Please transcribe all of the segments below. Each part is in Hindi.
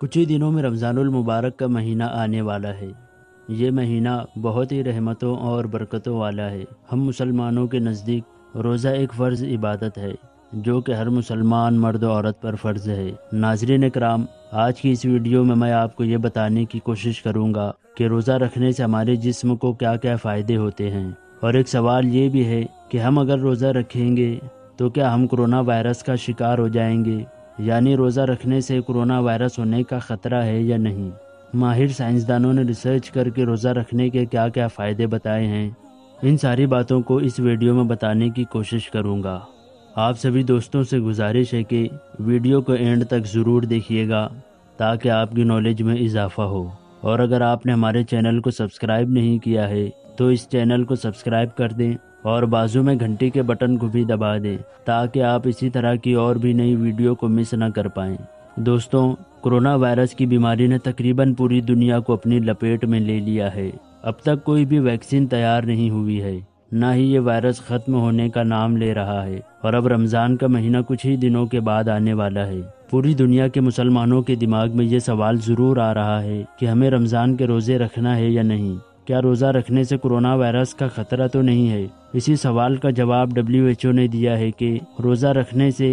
कुछ ही दिनों में रमज़ानुल मुबारक का महीना आने वाला है ये महीना बहुत ही रहमतों और बरकतों वाला है हम मुसलमानों के नज़दीक रोज़ा एक फ़र्ज़ इबादत है जो कि हर मुसलमान मर्द औरत पर फ़र्ज़ है नाजरीन कराम आज की इस वीडियो में मैं आपको ये बताने की कोशिश करूँगा कि रोज़ा रखने से हमारे जिस्म को क्या क्या फ़ायदे होते हैं और एक सवाल ये भी है कि हम अगर रोज़ा रखेंगे तो क्या हम कोरोना वायरस का शिकार हो जाएंगे यानी रोज़ा रखने से कोरोना वायरस होने का खतरा है या नहीं माहिर साइंसदानों ने रिसर्च करके रोज़ा रखने के क्या क्या फ़ायदे बताए हैं इन सारी बातों को इस वीडियो में बताने की कोशिश करूँगा आप सभी दोस्तों से गुजारिश है कि वीडियो को एंड तक ज़रूर देखिएगा ताकि आपकी नॉलेज में इजाफा हो और अगर आपने हमारे चैनल को सब्सक्राइब नहीं किया है तो इस चैनल को सब्सक्राइब कर दें और बाजू में घंटी के बटन को भी दबा दें ताकि आप इसी तरह की और भी नई वीडियो को मिस ना कर पाएं दोस्तों कोरोना वायरस की बीमारी ने तकरीबन पूरी दुनिया को अपनी लपेट में ले लिया है अब तक कोई भी वैक्सीन तैयार नहीं हुई है ना ही ये वायरस ख़त्म होने का नाम ले रहा है और अब रमज़ान का महीना कुछ ही दिनों के बाद आने वाला है पूरी दुनिया के मुसलमानों के दिमाग में ये सवाल ज़रूर आ रहा है कि हमें रमज़ान के रोज़े रखना है या नहीं क्या रोज़ा रखने से कोरोना वायरस का ख़तरा तो नहीं है इसी सवाल का जवाब डब्ल्यू ने दिया है कि रोज़ा रखने से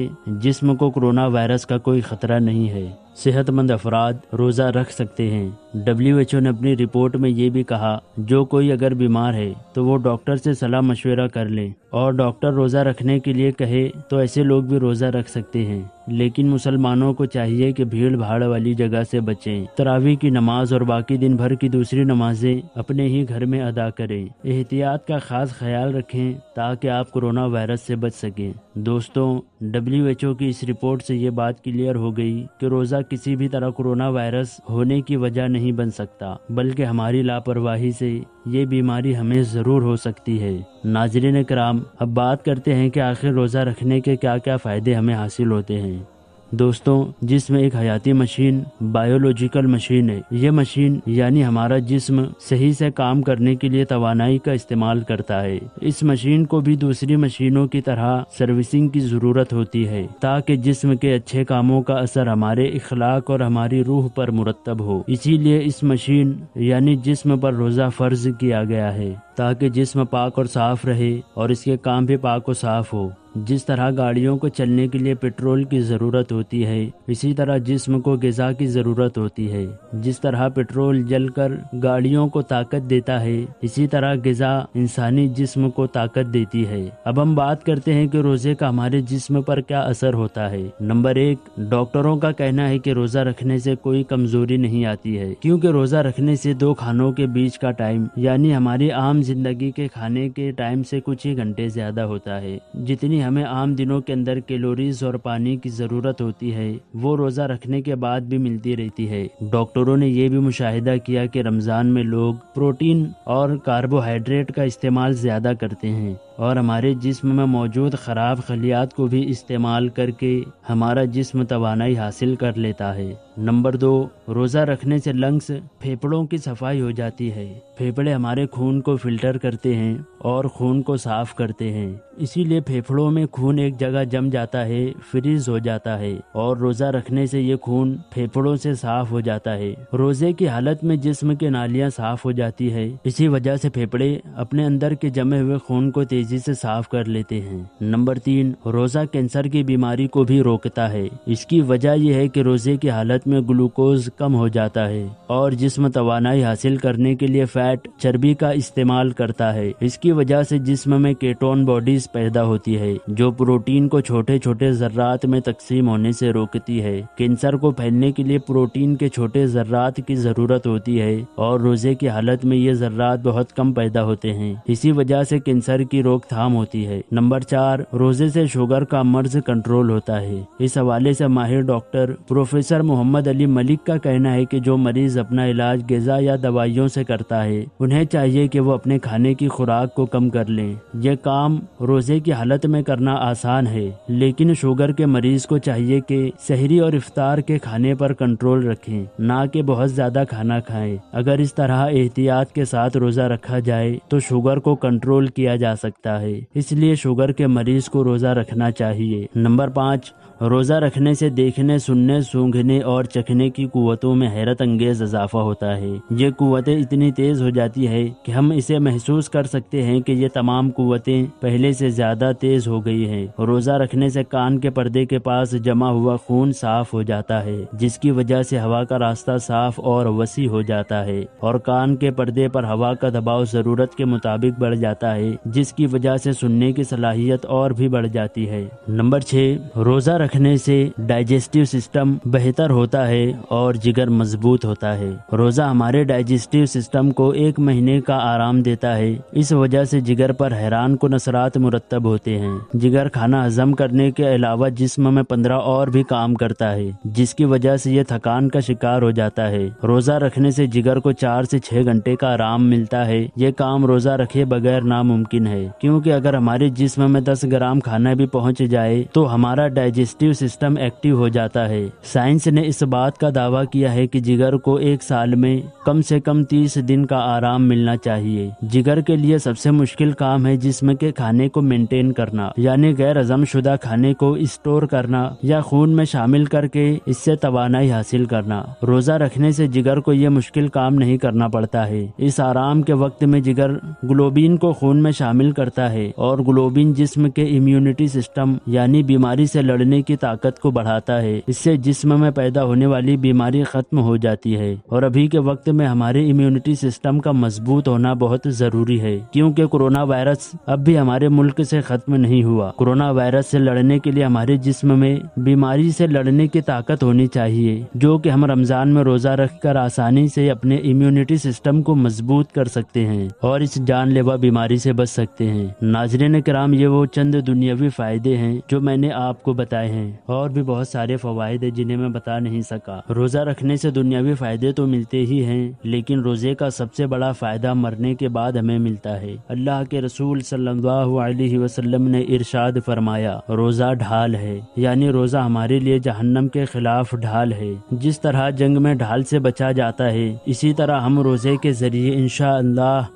जिस्म को कोरोना वायरस का कोई खतरा नहीं है सेहतमंद अफराद रोज़ा रख सकते हैं डब्ल्यू एच ओ ने अपनी रिपोर्ट में ये भी कहा जो कोई अगर बीमार है तो वो डॉक्टर से सलाह मशवरा कर ले और डॉक्टर रोज़ा रखने के लिए कहे तो ऐसे लोग भी रोज़ा रख सकते हैं लेकिन मुसलमानों को चाहिए कि भीड़ भाड़ वाली जगह से बचें तरावी की नमाज और बाकी दिन भर की दूसरी नमाजें अपने ही घर में अदा करें एहतियात का खास ख्याल रखें ताकि आप कोरोना वायरस से बच सकें दोस्तों डब्ल्यू एच ओ की इस रिपोर्ट से ये बात क्लियर हो गई कि रोज़ा किसी भी तरह कोरोना वायरस होने की वजह नहीं बन सकता बल्कि हमारी लापरवाही से ये बीमारी हमें ज़रूर हो सकती है नाजरीन कराम अब बात करते हैं कि आखिर रोज़ा रखने के क्या क्या फ़ायदे हमें हासिल होते हैं दोस्तों जिसम एक हयाती मशीन बायोलॉजिकल मशीन है ये मशीन यानी हमारा जिस्म सही से काम करने के लिए तवानाई का इस्तेमाल करता है इस मशीन को भी दूसरी मशीनों की तरह सर्विसिंग की जरूरत होती है ताकि जिस्म के अच्छे कामों का असर हमारे इखलाक और हमारी रूह पर मुरतब हो इसीलिए इस मशीन यानी जिस्म पर रोज़ा फ़र्ज किया गया है ताकि जिस्म पाक और साफ रहे और इसके काम भी पाक और साफ हो जिस तरह गाड़ियों को चलने के लिए पेट्रोल की ज़रूरत होती है इसी तरह जिस्म को गज़ा की ज़रूरत होती है जिस तरह पेट्रोल जलकर गाड़ियों को ताकत देता है इसी तरह गज़ा इंसानी जिस्म को ताकत देती है अब हम बात करते हैं कि रोज़े का हमारे जिस्म पर क्या असर होता है नंबर एक डॉक्टरों का कहना है कि रोज़ा रखने से कोई कमज़ोरी नहीं आती है क्योंकि रोज़ा रखने से दो खानों के बीच का टाइम यानी हमारी आम जिंदगी के खाने के टाइम से कुछ ही घंटे ज़्यादा होता है जितनी हमें आम दिनों के अंदर कैलोरीज और पानी की ज़रूरत होती है वो रोज़ा रखने के बाद भी मिलती रहती है डॉक्टरों ने यह भी मुशाहिदा किया कि रमज़ान में लोग प्रोटीन और कार्बोहाइड्रेट का इस्तेमाल ज़्यादा करते हैं और हमारे जिस्म में मौजूद ख़राब खलियात को भी इस्तेमाल करके हमारा जिस्म तोानाई हासिल कर लेता है नंबर दो रोज़ा रखने से लंग्स फेफड़ों की सफाई हो जाती है फेफड़े हमारे खून को फिल्टर करते हैं और खून को साफ करते हैं इसीलिए फेफड़ों में खून एक जगह जम जाता है फ्रीज हो जाता है और रोज़ा रखने से ये खून फेफड़ों से साफ हो जाता है रोज़े की हालत में जिस्म की नालियाँ साफ हो जाती है इसी वजह से फेफड़े अपने अंदर के जमे हुए खून को तेजी से साफ कर लेते हैं नंबर तीन रोज़ा कैंसर की बीमारी को भी रोकता है इसकी वजह यह है कि रोज़े की हालत सूरत में ग्लूकोज कम हो जाता है और जिस्म तो हासिल करने के लिए फैट चर्बी का इस्तेमाल करता है इसकी वजह से जिस्म में केटोन बॉडीज पैदा होती है जो प्रोटीन को छोटे छोटे जर्रात में तकसीम होने से रोकती है कैंसर को फैलने के लिए प्रोटीन के छोटे जर्रात की ज़रूरत होती है और रोजे की हालत में ये जर्रात बहुत कम पैदा होते हैं इसी वजह से कैंसर की रोकथाम होती है नंबर चार रोजे से शुगर का मर्ज कंट्रोल होता है इस हवाले से माहिर डॉक्टर प्रोफेसर मोहम्मद मोहम्मद अली मलिक का कहना है कि जो मरीज अपना इलाज गजा या दवाइयों से करता है उन्हें चाहिए कि वो अपने खाने की खुराक को कम कर लें यह काम रोजे की हालत में करना आसान है लेकिन शुगर के मरीज को चाहिए कि शहरी और इफ्तार के खाने पर कंट्रोल रखें ना कि बहुत ज्यादा खाना खाएं अगर इस तरह एहतियात के साथ रोजा रखा जाए तो शुगर को कंट्रोल किया जा सकता है इसलिए शुगर के मरीज को रोजा रखना चाहिए नंबर पाँच रोज़ा रखने से देखने सुनने सूंघने और चखने की कुतों में हैरत अंगेज इजाफा होता है ये कुतें इतनी तेज़ हो जाती है कि हम इसे महसूस कर सकते हैं कि ये तमाम कुतें पहले से ज़्यादा तेज़ हो गई हैं रोज़ा रखने से कान के पर्दे के पास जमा हुआ खून साफ हो जाता है जिसकी वजह से हवा का रास्ता साफ और वसी हो जाता है और कान के पर्दे पर हवा का दबाव ज़रूरत के मुताबिक बढ़ जाता है जिसकी वजह से सुनने की सलाहियत और भी बढ़ जाती है नंबर छह रोज़ा रख रखने से डाइजेस्टिव सिस्टम बेहतर होता है और जिगर मजबूत होता है रोजा हमारे डाइजेस्टिव सिस्टम को एक महीने का आराम देता है इस वजह से जिगर पर हैरान को असरात मुरतब होते हैं जिगर खाना हजम करने के अलावा जिस्म में पंद्रह और भी काम करता है जिसकी वजह से यह थकान का शिकार हो जाता है रोजा रखने से जिगर को चार से छह घंटे का आराम मिलता है यह काम रोजा रखे बगैर नामुमकिन है क्योंकि अगर हमारे जिस्म में दस ग्राम खाना भी पहुंच जाए तो हमारा डाइजेस्टिव डाइजेस्टिव सिस्टम एक्टिव हो जाता है साइंस ने इस बात का दावा किया है कि जिगर को एक साल में कम से कम तीस दिन का आराम मिलना चाहिए जिगर के लिए सबसे मुश्किल काम है जिसम के खाने को मेंटेन करना यानी गैर शुदा खाने को स्टोर करना या खून में शामिल करके इससे तोानाई हासिल करना रोजा रखने से जिगर को यह मुश्किल काम नहीं करना पड़ता है इस आराम के वक्त में जिगर ग्लोबिन को खून में शामिल करता है और ग्लोबिन जिस्म के इम्यूनिटी सिस्टम यानी बीमारी से लड़ने की ताकत को बढ़ाता है इससे जिस्म में पैदा होने वाली बीमारी खत्म हो जाती है और अभी के वक्त में हमारे इम्यूनिटी सिस्टम का मजबूत होना बहुत जरूरी है क्योंकि कोरोना वायरस अब भी हमारे मुल्क से खत्म नहीं हुआ कोरोना वायरस से लड़ने के लिए हमारे जिस्म में बीमारी से लड़ने की ताकत होनी चाहिए जो कि हम रमजान में रोजा रख कर आसानी से अपने इम्यूनिटी सिस्टम को मजबूत कर सकते हैं और इस जानलेवा बीमारी से बच सकते हैं नाजरे ने कराम ये वो चंद दुनियावी फायदे हैं जो मैंने आपको बताए हैं और भी बहुत सारे फवायद जिन्हें मैं बता नहीं सका रोजा रखने से दुनियावी फायदे तो मिलते ही हैं लेकिन रोजे का सबसे बड़ा फायदा मरने के बाद हमें मिलता है अल्लाह के रसूल सल्लल्लाहु अलैहि वसल्लम ने इरशाद फरमाया रोजा ढाल है यानी रोजा हमारे लिए जहन्नम के खिलाफ ढाल है जिस तरह जंग में ढाल से बचा जाता है इसी तरह हम रोजे के जरिए इनशा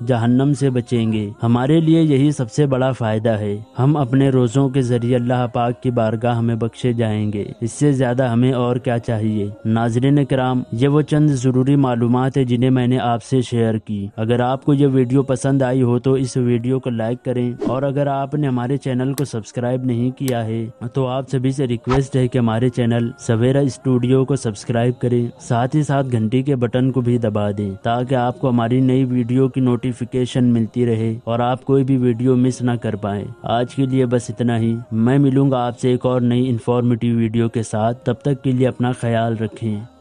जहन्नम से बचेंगे हमारे लिए यही सबसे बड़ा फायदा है हम अपने रोजों के जरिए अल्लाह पाक की बारगाह में છે જાયંગે ઇસસે જ્યાદા હમે ઓર ક્યા ચાહીએ નાઝરીન ઇકરામ યે વો ચંદ જરૂરી માલુમાત હે जिन्हे મેને આપસે શેર કી અગર આપકો યે વિડિયો પસંદ આઈ હો તો ઇસ વિડિયો કો લાઈક કરે ઓર અગર આપને હમારે ચેનલ કો સબસ્ક્રાઇબ નહીં કિયા હે તો આપ સભી સે રિક્વેસ્ટ હે કે હમારે ચેનલ સવેરા સ્ટુડિયો કો સબસ્ક્રાઇબ કરે સાથ હી સાથ ઘંટી કે બટન કો ભી દબા દે તાકે આપકો હમારી નવી વિડિયો કી નોટિફિકેશન મિલતી રહે ઓર આપ કોઈ ભી વિડિયો મિસ ના કર પાએ આજ કે લિયે બસ ઇતના હી મે મિલુંગા આપસે એક ઓર નવી इन्फॉर्मेटिव वीडियो के साथ तब तक के लिए अपना ख्याल रखें